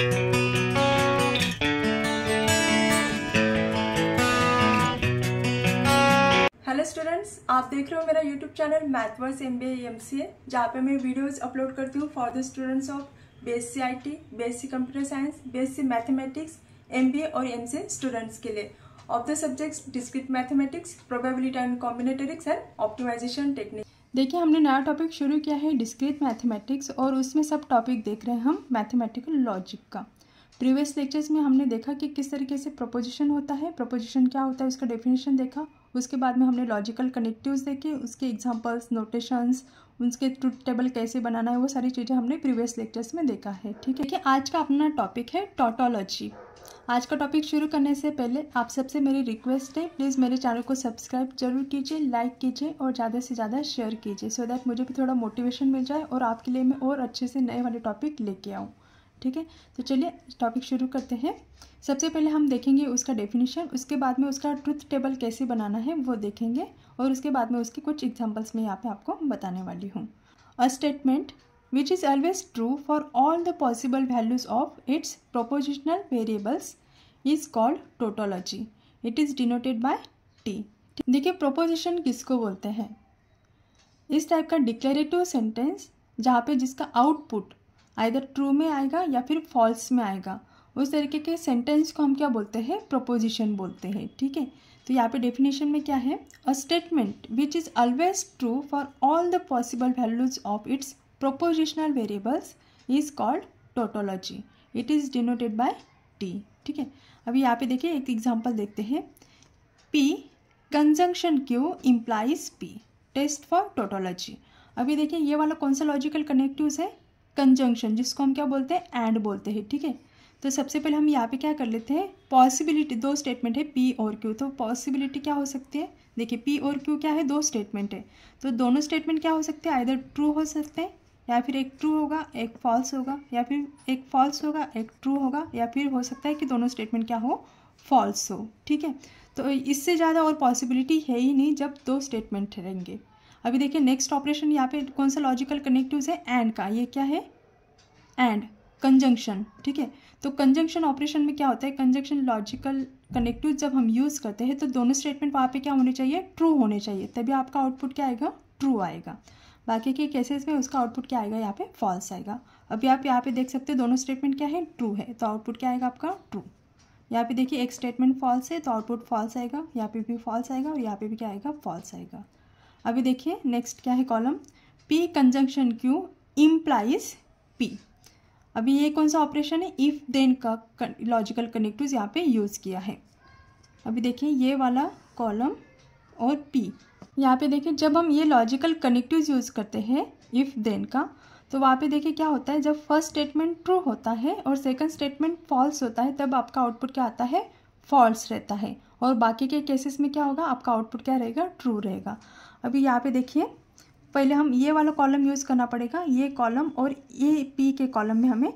hello students आप देख रहे हो मेरा YouTube channel Mathverse M B M C A जहाँ पर मैं वीडियोस अपलोड करती हूँ for the students of B S C I T B C computer science B S C mathematics M B A और एम सी स्टूडेंट्स के लिए of the subjects discrete mathematics probability and combinatorics and optimization technique देखिए हमने नया topic शुरू किया है discrete mathematics और उसमें सब टॉपिक देख रहे हैं हम मैथमेटिकल लॉजिक का प्रीवियस लेक्चर्स में हमने देखा कि किस तरीके से प्रपोजिशन होता है प्रपोजिशन क्या होता है उसका डेफिनेशन देखा उसके बाद में हमने लॉजिकल कनेक्टिव्स देखे उसके एग्जाम्पल्स नोटेशंस उसके ट्रूथ टेबल कैसे बनाना है वो सारी चीज़ें हमने प्रीवियस लेक्चर्स में देखा है ठीक है देखिए आज का अपना टॉपिक है टोटोलॉजी आज का टॉपिक शुरू करने से पहले आप सबसे मेरी रिक्वेस्ट है प्लीज़ मेरे चैनल को सब्सक्राइब जरूर कीजिए लाइक कीजिए और ज़्यादा से ज़्यादा शेयर कीजिए सो दैट मुझे भी थोड़ा मोटिवेशन मिल जाए और आपके लिए मैं और अच्छे से नए वाले टॉपिक लेके आऊँ ठीक है तो चलिए टॉपिक शुरू करते हैं सबसे पहले हम देखेंगे उसका डेफिनेशन उसके बाद में उसका ट्रुथ टेबल कैसे बनाना है वो देखेंगे और उसके बाद में उसके कुछ एग्जाम्पल्स में यहाँ पे आपको बताने वाली हूँ a statement which is always true for all the possible values of its propositional variables is called tautology it is denoted by T देखिए प्रोपोजिशन किसको बोलते हैं इस टाइप का डिक्लेरेटिव सेंटेंस जहाँ पे जिसका आउटपुट आइधर ट्रू में आएगा या फिर फॉल्स में आएगा उस तरीके के सेंटेंस को हम क्या बोलते हैं प्रपोजिशन बोलते हैं ठीक है तो यहाँ पे डेफिनेशन में क्या है a statement which is always true for all the possible values of its propositional variables is called tautology it is denoted by T ठीक है अभी यहाँ पे देखिए एक एग्जांपल देखते हैं P conjunction Q implies P test for tautology अभी देखिए ये वाला कौन सा लॉजिकल कनेक्टिव है कंजंक्शन जिसको हम क्या बोलते हैं एंड बोलते हैं ठीक है तो सबसे पहले हम यहाँ पे क्या कर लेते हैं पॉसिबिलिटी दो स्टेटमेंट है पी और क्यू तो पॉसिबिलिटी क्या हो सकती है देखिए पी और क्यू क्या है दो स्टेटमेंट है तो दोनों स्टेटमेंट क्या हो सकते हैं आइधर ट्रू हो सकते हैं या फिर एक ट्रू होगा एक फॉल्स होगा या फिर एक फॉल्स होगा एक ट्रू होगा या फिर हो सकता है कि दोनों स्टेटमेंट क्या हो फॉल्स हो ठीक है तो इससे ज़्यादा और पॉसिबिलिटी है ही नहीं जब दो स्टेटमेंट रहेंगे अभी देखिए नेक्स्ट ऑपरेशन यहाँ पे कौन सा लॉजिकल कनेक्टिव है एंड का ये क्या है एंड कंजंक्शन ठीक है तो कंजंक्शन ऑपरेशन में क्या होता है कंजंक्शन लॉजिकल कनेक्टिव जब हम यूज़ करते हैं तो दोनों स्टेटमेंट वहाँ पे क्या होने चाहिए ट्रू होने चाहिए तभी आपका आउटपुट क्या आएगा ट्रू आएगा बाकी के केसेस में उसका आउटपुट क्या आएगा यहाँ पे फॉल्स आएगा अभी आप यहाँ पे देख सकते हो दोनों स्टेटमेंट क्या है ट्रू है तो आउटपुट क्या आएगा आपका ट्रू यहाँ पे देखिए एक स्टेटमेंट फॉल्स है तो आउटपुट फॉल्स आएगा यहाँ पे भी फॉल्स आएगा और यहाँ पे भी क्या आएगा फॉल्स आएगा अभी देखिए नेक्स्ट क्या है column P conjunction Q implies P अभी ये कौन सा ऑपरेशन है इफ देन का लॉजिकल कनेक्टिव यहाँ पे यूज़ किया है अभी देखिए ये वाला कॉलम और पी यहाँ पे देखिए जब हम ये लॉजिकल कनेक्टिव यूज़ करते हैं इफ देन का तो वहाँ पे देखिए क्या होता है जब फर्स्ट स्टेटमेंट ट्रू होता है और सेकंड स्टेटमेंट फॉल्स होता है तब आपका आउटपुट क्या आता है फॉल्स रहता है और बाकी के केसेस में क्या होगा आपका आउटपुट क्या रहेगा ट्रू रहेगा अभी यहाँ पे देखिए पहले हम ये वाला कॉलम यूज़ करना पड़ेगा ये कॉलम और ए पी के कॉलम में हमें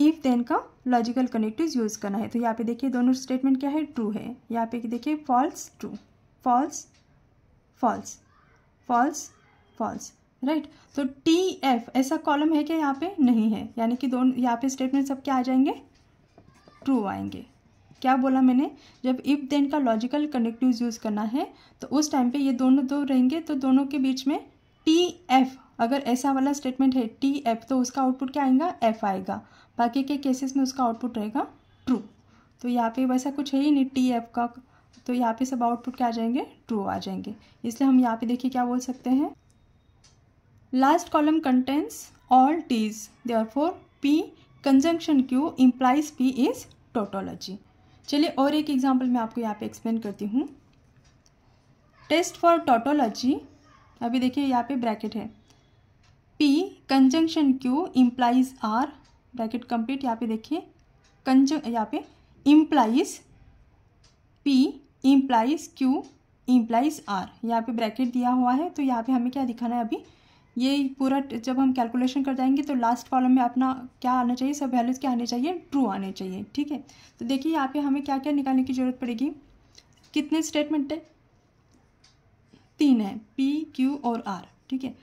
इफ देन का लॉजिकल कनेक्टिव यूज़ करना है तो यहाँ पे देखिए दोनों स्टेटमेंट क्या है ट्रू है यहाँ पे देखिए false true false false false false right तो टी एफ ऐसा कॉलम है क्या यहाँ पे नहीं है यानी कि दोनों यहाँ पे स्टेटमेंट सब क्या आ जाएंगे ट्रू आएंगे क्या बोला मैंने जब इफ देन का लॉजिकल कनेक्टिव यूज़ करना है तो उस टाइम पे ये दोनों दो रहेंगे तो दोनों के बीच में टी एफ अगर ऐसा वाला स्टेटमेंट है टी एफ तो उसका आउटपुट क्या आएगा एफ आएगा बाकी के केसेस में उसका आउटपुट रहेगा ट्रू तो यहाँ पे वैसा कुछ है ही नहीं टी एफ का तो यहाँ पे सब आउटपुट क्या आ जाएंगे ट्रू आ जाएंगे इसलिए हम यहाँ पे देखिए क्या बोल सकते हैं last column contents all Ts therefore P conjunction Q implies P is tautology चलिए और एक एग्जाम्पल मैं आपको यहाँ पे एक्सप्लेन करती हूँ टेस्ट फॉर टोटोलॉजी अभी देखिए यहाँ पे ब्रैकेट है P conjunction Q implies R bracket complete यहाँ पे देखिए कंज यहाँ पे implies P implies Q implies R यहाँ पे ब्रैकेट दिया हुआ है तो यहाँ पे हमें क्या दिखाना है अभी ये पूरा जब हम कैलकुलेशन कर जाएंगे तो लास्ट कॉलम में अपना क्या आना चाहिए सब वैल्यूज़ क्या आने चाहिए ट्रू आने चाहिए ठीक है तो देखिए यहाँ पे हमें क्या क्या निकालने की ज़रूरत पड़ेगी कितने स्टेटमेंट है तीन है पी क्यू और आर ठीक है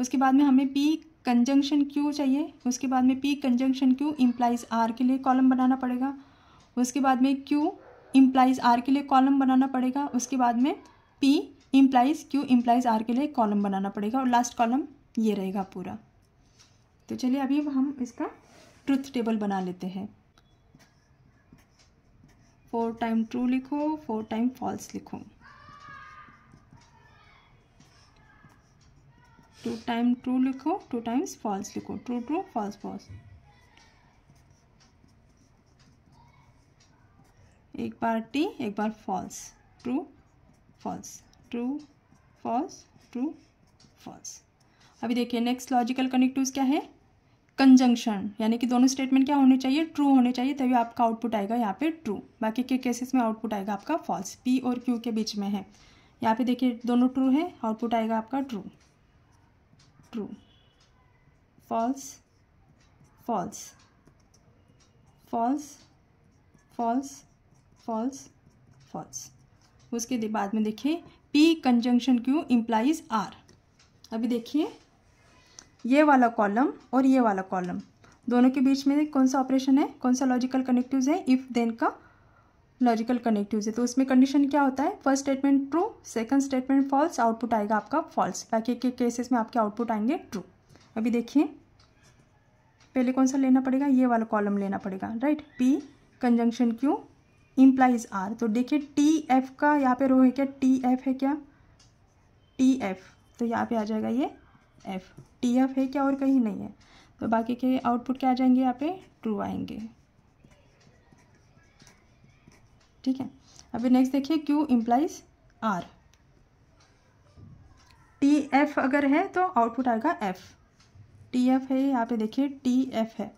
उसके बाद में हमें पी कंजंक्शन क्यू चाहिए उसके बाद में P conjunction Q implies R के लिए कॉलम बनाना पड़ेगा उसके बाद में क्यू इम्प्लाइज आर के लिए कॉलम बनाना पड़ेगा उसके बाद में P implies Q implies R के लिए कॉलम बनाना पड़ेगा और लास्ट कॉलम ये रहेगा पूरा तो चलिए अभी हम इसका ट्रुथ टेबल बना लेते हैं फोर टाइम ट्रू लिखो फोर टाइम फॉल्स लिखो टू टाइम ट्रू लिखो टू टाइम्स फॉल्स लिखो ट्रू ट्रू फॉल्स फॉल्स एक बार टी एक बार false true false true false true false अभी देखिए नेक्स्ट लॉजिकल कनेक्टिव्स क्या है कंजंक्शन यानी कि दोनों स्टेटमेंट क्या होने चाहिए ट्रू होने चाहिए तभी आपका आउटपुट आएगा यहाँ पे ट्रू बाकी के केसेस में आउटपुट आएगा आपका फॉल्स पी और क्यू के बीच में है यहाँ पे देखिए दोनों ट्रू है आउटपुट आएगा आपका true true false false false false false false उसके बाद में देखिए P conjunction Q implies R अभी देखिए ये वाला कॉलम और ये वाला कॉलम दोनों के बीच में कौन सा ऑपरेशन है कौन सा लॉजिकल कनेक्टिव है इफ़ देन का लॉजिकल कनेक्टिव है तो उसमें कंडीशन क्या होता है first statement true second statement false output आएगा आपका फॉल्स बाकी के केसेस में आपके आउटपुट आएंगे ट्रू अभी देखिए पहले कौन सा लेना पड़ेगा ये वाला कॉलम लेना पड़ेगा right P conjunction Q implies R तो देखिए टी एफ का यहाँ पे रो है क्या टी एफ है क्या टी एफ तो यहाँ पे आ जाएगा ये एफ टी एफ है क्या और कहीं नहीं है तो बाकी के आउटपुट क्या आ जाएंगे यहाँ पे ट्रू आएंगे ठीक है अभी नेक्स्ट देखिए Q implies R T F अगर है तो आउटपुट आएगा एफ टी एफ है यहाँ पे देखिए टी एफ है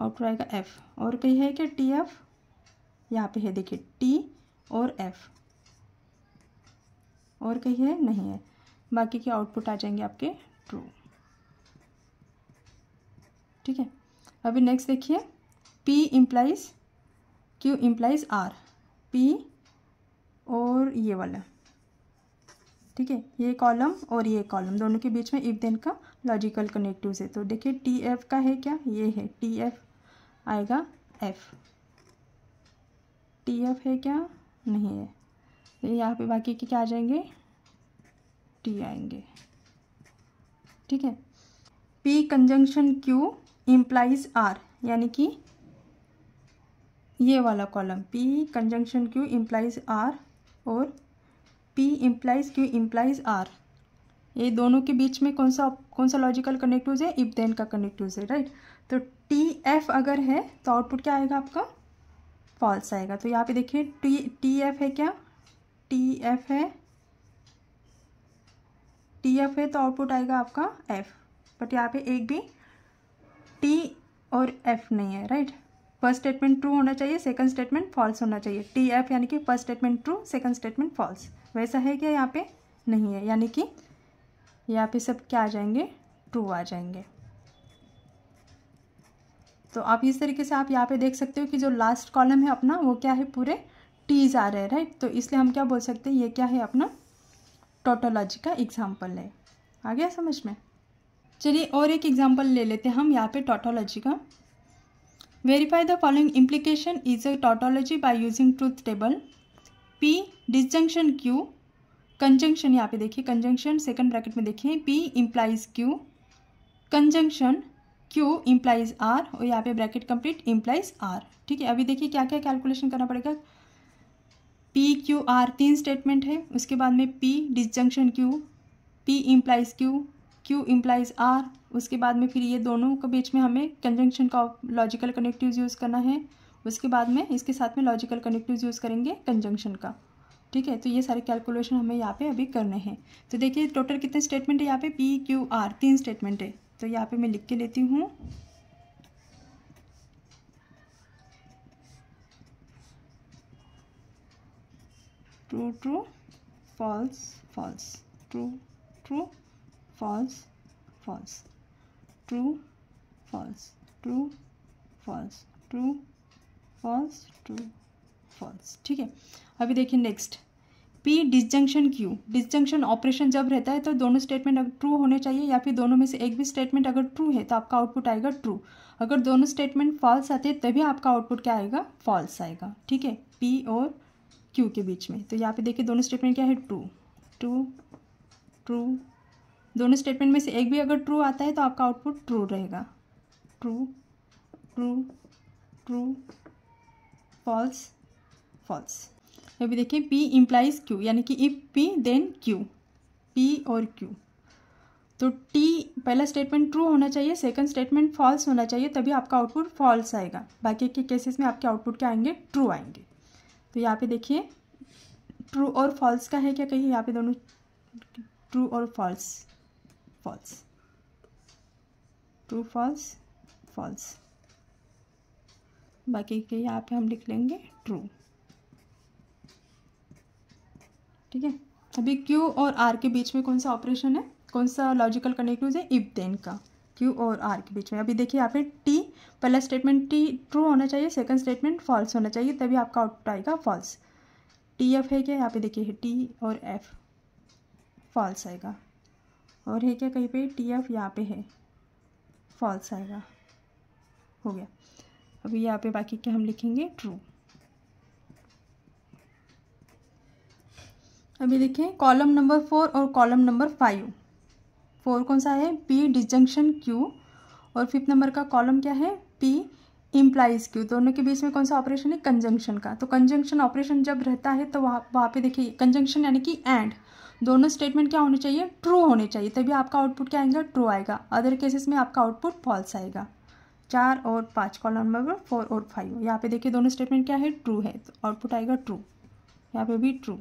आउटपुट आएगा एफ और कहीं है क्या टी एफ यहाँ पे है देखिए टी और एफ और कहीं है नहीं है बाकी के आउटपुट आ जाएंगे आपके ट्रू ठीक है अभी नेक्स्ट देखिए P implies Q implies R P और ये वाला ठीक है ये कॉलम और ये कॉलम दोनों के बीच में इफ देन का लॉजिकल कनेक्टिव है तो देखिए टी एफ का है क्या ये है टी एफ आएगा एफ टी एफ है क्या नहीं है तो यहाँ पे बाकी के क्या आ जाएंगे टी आएंगे ठीक है P conjunction Q implies R यानी कि ये वाला column P conjunction Q implies R और P implies Q implies R ये दोनों के बीच में कौन सा कौन सा लॉजिकल कनेक्टिव है इफ देन का कनेक्टिव है राइट तो टी एफ अगर है तो आउटपुट क्या आएगा आपका फॉल्स आएगा तो यहाँ पे देखिए टी टी एफ है क्या टी एफ है टी एफ है तो आउटपुट आएगा आपका एफ बट यहाँ पे एक भी टी और एफ नहीं है राइट फर्स्ट स्टेटमेंट ट्रू होना चाहिए सेकंड स्टेटमेंट फॉल्स होना चाहिए टी एफ यानी कि first statement true second statement false वैसा है क्या यहाँ पे नहीं है यानी कि यहाँ पे सब क्या आ जाएंगे ट्रू आ जाएंगे तो आप इस तरीके से आप यहाँ पे देख सकते हो कि जो लास्ट कॉलम है अपना वो क्या है पूरे टीज आ रहे हैं राइट तो इसलिए हम क्या बोल सकते हैं ये क्या है अपना टोटोलॉजी का एग्जाम्पल है आ गया समझ में चलिए और एक एग्जाम्पल ले लेते हैं हम यहाँ पे टॉटोलॉजी का verify the following implication is a tautology by using truth table P disjunction Q conjunction यहाँ पे देखिए कंजंक्शन सेकंड ब्रैकेट में देखिए P implies Q conjunction Q implies R और यहाँ पे ब्रैकेट कंप्लीट इम्प्लाइज आर ठीक है अभी देखिए क्या क्या कैलकुलेशन करना पड़ेगा पी क्यू आर तीन स्टेटमेंट है उसके बाद में P disjunction Q P implies Q Q implies R उसके बाद में फिर ये दोनों के बीच में हमें कंजंक्शन का लॉजिकल कनेक्टिव यूज़ करना है उसके बाद में इसके साथ में लॉजिकल कनेक्टिव यूज़ करेंगे कंजंक्शन का ठीक है तो ये सारे कैलकुलेशन हमें यहाँ पे अभी करने हैं तो देखिए टोटल कितने स्टेटमेंट है यहाँ पे पी क्यू आर तीन स्टेटमेंट है तो यहाँ पे मैं लिख के लेती हूँ true true false false true true false false true false true false true false true false ठीक है अभी देखिए next P disjunction Q disjunction operation जब रहता है तो दोनों स्टेटमेंट अगर ट्रू होने चाहिए या फिर दोनों में से एक भी स्टेटमेंट अगर ट्रू है तो आपका आउटपुट आएगा ट्रू अगर दोनों स्टेटमेंट फॉल्स आते हैं तभी आपका आउटपुट क्या आएगा फॉल्स आएगा ठीक है पी और क्यू के बीच में तो यहाँ पे देखिए दोनों स्टेटमेंट क्या है ट्रू ट्रू ट्रू दोनों स्टेटमेंट में से एक भी अगर ट्रू आता है तो आपका आउटपुट ट्रू रहेगा true true true false false अभी देखिए पी इम्प्लाइज क्यू यानी कि if P then Q P और क्यू तो टी पहला स्टेटमेंट ट्रू होना चाहिए सेकंड स्टेटमेंट फॉल्स होना चाहिए तभी आपका आउटपुट फॉल्स आएगा बाकी के केसेस में आपके आउटपुट क्या आएंगे ट्रू आएंगे तो यहाँ पे देखिए ट्रू और फॉल्स का है क्या कहिए यहाँ पे दोनों ट्रू और false false true false false बाकी के यहाँ पे हम लिख लेंगे ट्रू ठीक है अभी क्यू और आर के बीच में कौन सा ऑपरेशन है कौन सा लॉजिकल कनेक्टिव है इफ देन का क्यू और आर के बीच में अभी देखिए यहाँ पे टी पहला स्टेटमेंट टी ट्रू होना चाहिए सेकंड स्टेटमेंट फॉल्स होना चाहिए तभी आपका आउटपुट आएगा फॉल्स टी एफ है क्या यहाँ पे देखिए टी और एफ फॉल्स आएगा और है क्या कहीं पे टी एफ यहाँ पे है फॉल्स आएगा हो गया अभी यहाँ पे बाकी क्या हम लिखेंगे ट्रू अभी देखें कॉलम नंबर फोर और कॉलम नंबर फाइव फोर कौन सा है पी डिजंक्शन क्यू और फिफ्थ नंबर का कॉलम क्या है पी इम्प्लाइज क्यू दोनों के बीच में कौन सा ऑपरेशन है कंजंक्शन का तो कंजंक्शन ऑपरेशन जब रहता है तो वहाँ वहाँ पे देखिए कंजंक्शन यानी कि एंड दोनों स्टेटमेंट क्या होने चाहिए ट्रू होने चाहिए तभी आपका आउटपुट क्या आएगा ट्रू आएगा अदर केसेस में आपका आउटपुट फॉल्स आएगा चार और पाँच कॉलम नंबर फोर और फाइव यहाँ पे देखिए दोनों स्टेटमेंट क्या है ट्रू है तो आउटपुट आएगा ट्रू यहाँ पे भी ट्रू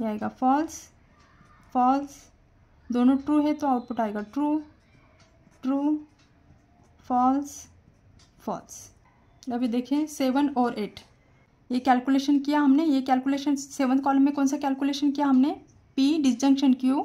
यह आएगा फॉल्स फॉल्स दोनों ट्रू है तो आउटपुट आएगा ट्रू ट्रू फॉल्स फॉल्स अभी देखें सेवन और एट ये कैलकुलेशन किया हमने ये कैलकुलेशन सेवन कॉलम में कौन सा कैलकुलेशन किया हमने P disjunction Q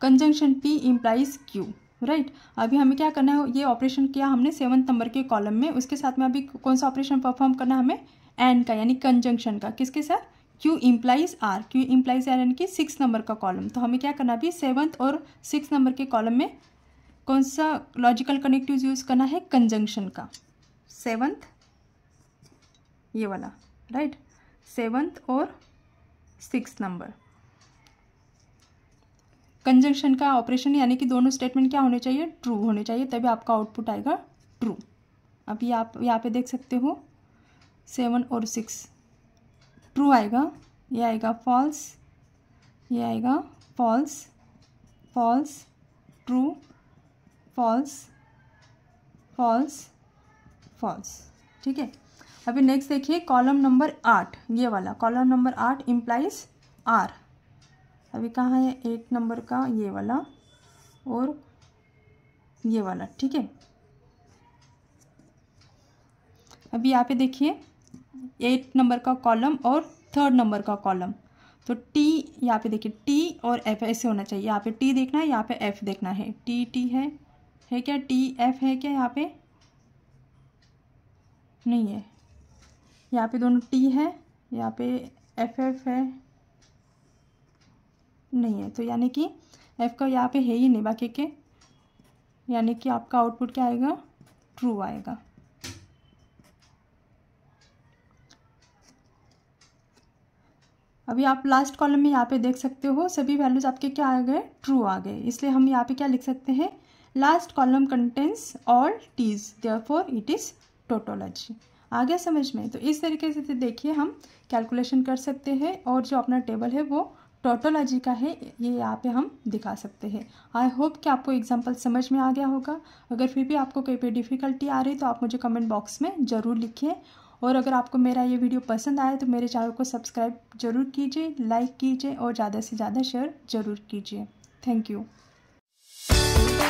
conjunction P implies Q right अभी हमें क्या करना है ये ऑपरेशन किया हमने सेवन्थ नंबर के कॉलम में उसके साथ में अभी कौन सा ऑपरेशन परफॉर्म करना हमें एंड का यानी कंजंक्शन का किसके साथ Q implies R Q implies R यानी कि सिक्स नंबर का कॉलम तो हमें क्या करना अभी सेवन्थ और सिक्स नंबर के कॉलम में कौन सा लॉजिकल कनेक्टिव यूज़ करना है कंजंक्शन का सेवन्थ ये वाला राइट सेवन्थ और सिक्स नंबर कंजंक्शन का ऑपरेशन यानी कि दोनों स्टेटमेंट क्या होने चाहिए ट्रू होने चाहिए तभी आपका आउटपुट आएगा ट्रू अब ये आप यहाँ पे देख सकते हो सेवन और सिक्स ट्रू आएगा ये आएगा फॉल्स ये आएगा false false true false false false ठीक है अभी नेक्स्ट देखिए कॉलम नंबर आठ ये वाला कॉलम नंबर आठ इम्प्लाइज आर अभी कहाँ है एक नंबर का ये वाला और ये वाला ठीक है अभी यहाँ पे देखिए एट नंबर का कॉलम और थर्ड नंबर का कॉलम तो टी यहाँ पे देखिए टी और एफ ऐसे होना चाहिए यहाँ पे टी देखना है यहाँ पे एफ देखना है टी टी है है क्या टी एफ है क्या यहाँ पे नहीं है यहाँ पे दोनों टी है यहाँ पे एफ एफ है नहीं है तो यानी कि एफ का यहाँ पे है ही नहीं बाकी के यानी कि आपका आउटपुट क्या आएगा ट्रू आएगा अभी आप लास्ट कॉलम में यहाँ पे देख सकते हो सभी वैल्यूज आपके क्या आ गए ट्रू आ गए इसलिए हम यहाँ पे क्या लिख सकते हैं last column contents all Ts there it is tautology आ गया समझ में तो इस तरीके से देखिए हम कैलकुलेशन कर सकते हैं और जो अपना टेबल है वो टोटोलॉजी का है ये यहाँ पे हम दिखा सकते हैं आई होप कि आपको एग्जाम्पल समझ में आ गया होगा अगर फिर भी आपको कहीं पे डिफ़िकल्टी आ रही तो आप मुझे कमेंट बॉक्स में ज़रूर लिखिए और अगर आपको मेरा ये वीडियो पसंद आए तो मेरे चैनल को सब्सक्राइब जरूर कीजिए लाइक कीजिए और ज़्यादा से ज़्यादा शेयर ज़रूर कीजिए थैंक यू